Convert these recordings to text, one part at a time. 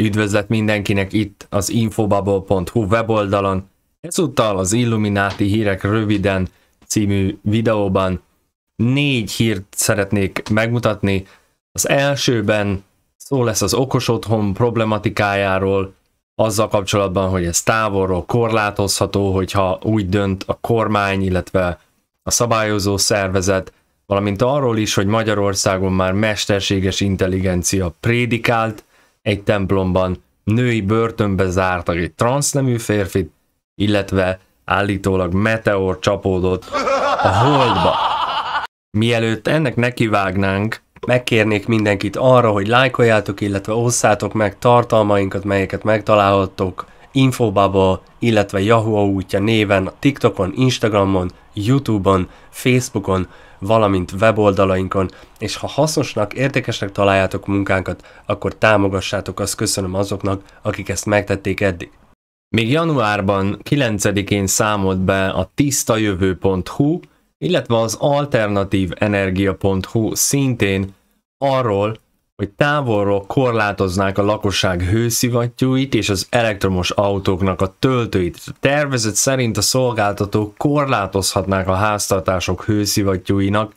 Üdvözlet mindenkinek itt az infobubble.hu weboldalon. Ezúttal az Illumináti hírek röviden című videóban négy hírt szeretnék megmutatni. Az elsőben szó lesz az okos otthon problematikájáról, azzal kapcsolatban, hogy ez távolról korlátozható, hogyha úgy dönt a kormány, illetve a szabályozó szervezet, valamint arról is, hogy Magyarországon már mesterséges intelligencia prédikált, egy templomban női börtönbe zártak egy transznemű férfit, illetve állítólag meteor csapódott a holdba. Mielőtt ennek nekivágnánk, megkérnék mindenkit arra, hogy lájkoljátok, illetve osszátok meg tartalmainkat, melyeket megtalálhattok Infobubble, illetve Yahoo útja néven, TikTokon, Instagramon, Youtube-on, Facebookon, valamint weboldalainkon, és ha hasznosnak, értékesnek találjátok munkánkat, akkor támogassátok, azt köszönöm azoknak, akik ezt megtették eddig. Még januárban 9-én számolt be a tisztajövő.hu, illetve az alternatívenergia.hu szintén arról, hogy távolról korlátoznák a lakosság hőszivattyúit és az elektromos autóknak a töltőit. A tervezet szerint a szolgáltatók korlátozhatnák a háztartások hőszivattyúinak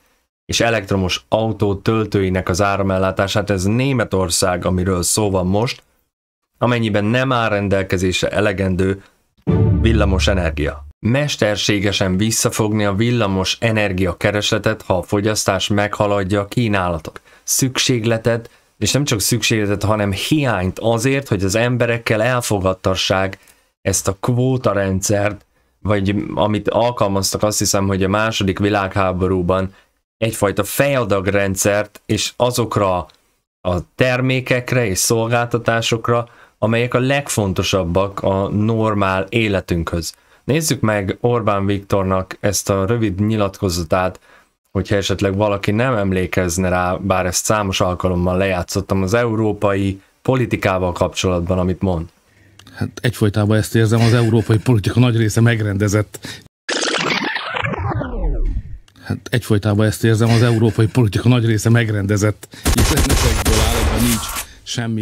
és elektromos autó töltőinek az áramellátását. Ez Németország, amiről szó van most, amennyiben nem áll rendelkezésre elegendő villamos energia. Mesterségesen visszafogni a villamos energia keresletet, ha a fogyasztás meghaladja a kínálatot szükségletet, és nem csak szükségletet, hanem hiányt azért, hogy az emberekkel elfogadtassák ezt a kvóta rendszert, vagy amit alkalmaztak azt hiszem, hogy a második világháborúban egyfajta fejadagrendszert, és azokra a termékekre és szolgáltatásokra, amelyek a legfontosabbak a normál életünkhöz. Nézzük meg Orbán Viktornak ezt a rövid nyilatkozatát, hogyha esetleg valaki nem emlékezne rá, bár ezt számos alkalommal lejátszottam az európai politikával kapcsolatban, amit mond. Hát egyfolytában ezt érzem, az európai politika nagy része megrendezett. Hát egyfolytában ezt érzem, az európai politika nagy része megrendezett, hiszen ezekből áll, nincs semmi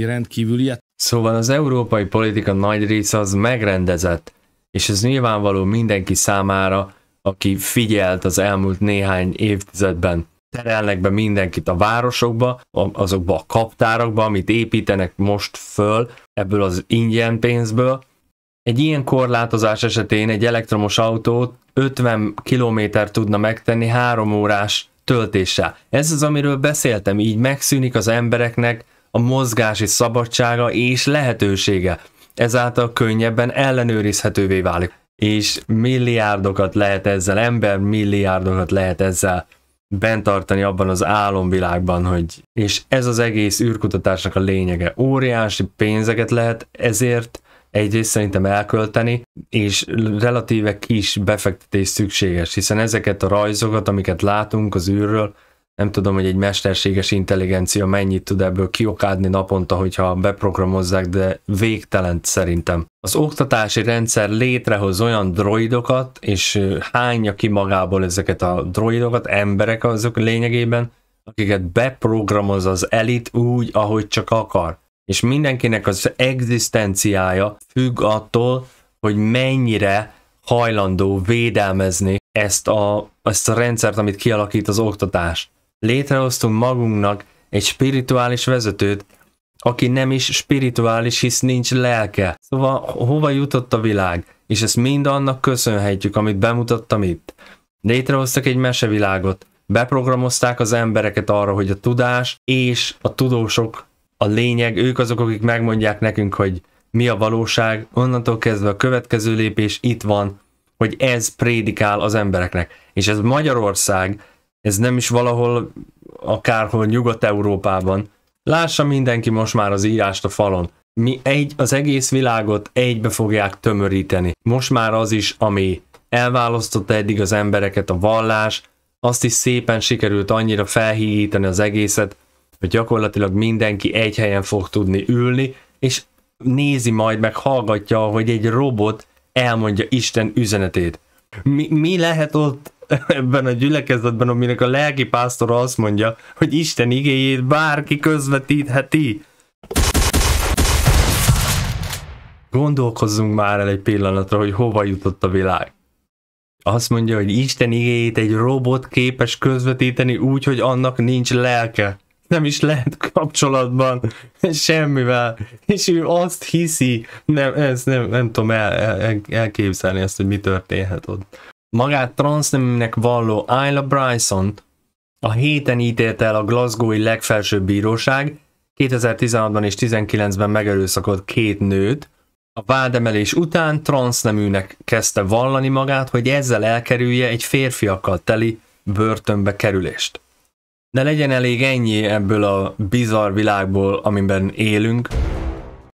ilyet. Szóval az európai politika nagy része az megrendezett, és ez nyilvánvaló mindenki számára, aki figyelt az elmúlt néhány évtizedben terelnek be mindenkit a városokba, azokba a kaptárakba, amit építenek most föl ebből az ingyen pénzből. Egy ilyen korlátozás esetén egy elektromos autót 50 km tudna megtenni 3 órás töltéssel. Ez az, amiről beszéltem, így megszűnik az embereknek a mozgási szabadsága és lehetősége. Ezáltal könnyebben ellenőrizhetővé válik és milliárdokat lehet ezzel, ember milliárdokat lehet ezzel bentartani abban az álomvilágban, hogy és ez az egész űrkutatásnak a lényege. Óriási pénzeket lehet ezért egyrészt szerintem elkölteni, és relatíve kis befektetés szükséges, hiszen ezeket a rajzokat, amiket látunk az űrről, nem tudom, hogy egy mesterséges intelligencia mennyit tud ebből kiokádni naponta, hogyha beprogramozzák, de végtelen szerintem. Az oktatási rendszer létrehoz olyan droidokat, és hányja ki magából ezeket a droidokat, emberek azok lényegében, akiket beprogramoz az elit úgy, ahogy csak akar. És mindenkinek az egzisztenciája függ attól, hogy mennyire hajlandó védelmezni ezt a, ezt a rendszert, amit kialakít az oktatás létrehoztunk magunknak egy spirituális vezetőt, aki nem is spirituális, hisz nincs lelke. Szóval hova jutott a világ? És ezt mind annak köszönhetjük, amit bemutattam itt. Létrehoztak egy mesevilágot, beprogramozták az embereket arra, hogy a tudás és a tudósok a lényeg, ők azok, akik megmondják nekünk, hogy mi a valóság, onnantól kezdve a következő lépés itt van, hogy ez prédikál az embereknek. És ez Magyarország ez nem is valahol akárhol Nyugat-Európában. Lássa mindenki most már az írást a falon. Mi egy, az egész világot egybe fogják tömöríteni. Most már az is, ami elválasztotta eddig az embereket a vallás, azt is szépen sikerült annyira felhígítani az egészet, hogy gyakorlatilag mindenki egy helyen fog tudni ülni, és nézi majd meg, hallgatja, hogy egy robot elmondja Isten üzenetét. Mi, mi lehet ott ebben a gyülekezetben, aminek a lelki pásztora azt mondja, hogy Isten igéjét bárki közvetítheti. Gondolkozzunk már el egy pillanatra, hogy hova jutott a világ. Azt mondja, hogy Isten igéjét egy robot képes közvetíteni úgy, hogy annak nincs lelke. Nem is lehet kapcsolatban semmivel. És ő azt hiszi, nem, ez nem, nem tudom el, el, elképzelni ezt, hogy mi történhet ott. Magát transzneműnek valló Isla bryson a héten ítélte el a Glasgowi legfelsőbb bíróság, 2016-ban és 19-ben megerőszakolt két nőt, a vádemelés után transzneműnek kezdte vallani magát, hogy ezzel elkerülje egy férfiakkal teli börtönbe kerülést. De legyen elég ennyi ebből a bizarr világból, amiben élünk,